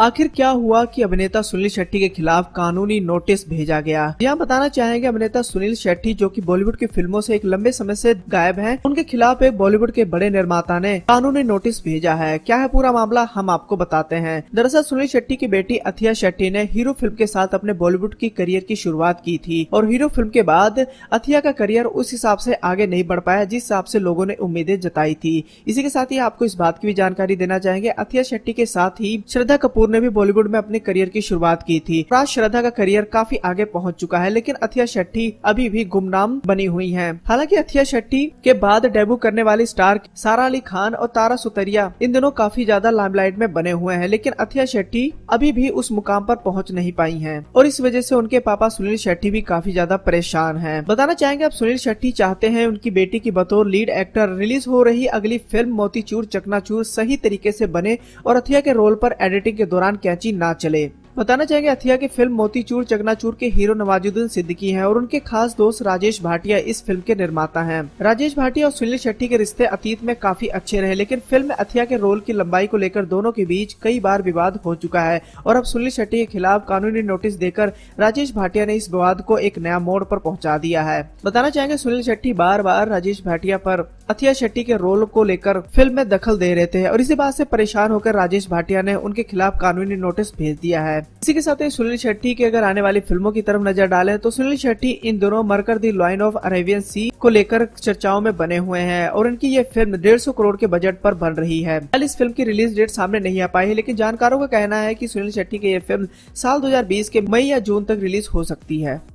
आखिर क्या हुआ कि अभिनेता सुनील शेट्टी के खिलाफ कानूनी नोटिस भेजा गया यहाँ बताना चाहेंगे अभिनेता सुनील शेट्टी जो की बॉलीवुड की फिल्मों ऐसी एक लंबे समय ऐसी गायब है उनके खिलाफ एक बॉलीवुड के बड़े निर्माता ने कानूनी नोटिस भेजा है क्या है पूरा मामला हम आपको बताते हैं दरअसल सुनील शेट्टी की बेटी अथिया शेट्टी ने हीरो फिल्म के साथ अपने बॉलीवुड की करियर की शुरुआत की थी और हीरो फिल्म के बाद अथिया का करियर उस हिसाब से आगे नहीं बढ़ पाया जिस हिसाब से लोगों ने उम्मीदें जताई थी इसी के साथ ही आपको इस बात की भी जानकारी देना चाहेंगे अथिया शेट्टी के साथ ही श्रद्धा कपूर कपूर ने भी बॉलीवुड में अपने करियर की शुरुआत की थी राज श्रद्धा का करियर काफी आगे पहुंच चुका है लेकिन अथिया शेट्टी अभी भी गुमनाम बनी हुई है हालांकि अथिया शेट्टी के बाद डेब्यू करने वाली स्टार सारा अली खान और तारा सुतरिया इन दिनों काफी ज्यादा लाइमलाइट में बने हुए हैं लेकिन अथिया शेट्टी अभी भी उस मुकाम पर पहुंच नहीं पाई हैं और इस वजह से उनके पापा सुनील शेट्टी भी काफी ज्यादा परेशान हैं बताना चाहेंगे अब सुनील शेट्टी चाहते हैं उनकी बेटी की बतौर लीड एक्टर रिलीज हो रही अगली फिल्म मोतीचूर चकनाचूर सही तरीके से बने और अथिया के रोल पर एडिटिंग के दौरान कैंची ना चले बताना चाहेंगे अथिया की फिल्म मोतीचूर चकनाचूर के हीरो नवाजुद्दीन सिद्दीकी हैं और उनके खास दोस्त राजेश भाटिया इस फिल्म के निर्माता हैं। राजेश भाटिया और सुनील शेट्टी के रिश्ते अतीत में काफी अच्छे रहे लेकिन फिल्म में अथिया के रोल की लंबाई को लेकर दोनों के बीच कई बार विवाद हो चुका है और अब सुनील शेट्टी के खिलाफ कानूनी नोटिस देकर राजेश भाटिया ने इस विवाद को एक नया मोड़ पर पहुँचा दिया है बताना चाहेंगे सुनील शेट्टी बार बार राजेश भाटिया पर अथिया शेट्टी के रोल को लेकर फिल्म में दखल दे रहे थे और इसी बात से परेशान होकर राजेश भाटिया ने उनके खिलाफ कानूनी नोटिस भेज दिया है इसी के साथ ही सुनील शेट्टी की अगर आने वाली फिल्मों की तरफ नजर डाले तो सुनील शेट्टी इन दोनों मरकर the line of Arabian Sea को लेकर चर्चाओं में बने हुए हैं और इनकी ये फिल्म डेढ़ सौ करोड़ के बजट पर बन रही है कल इस फिल्म की रिलीज डेट सामने नहीं आ पाई है लेकिन जानकारों का कहना है की सुनील शेट्टी की ये फिल्म साल दो के मई या जून तक रिलीज हो सकती है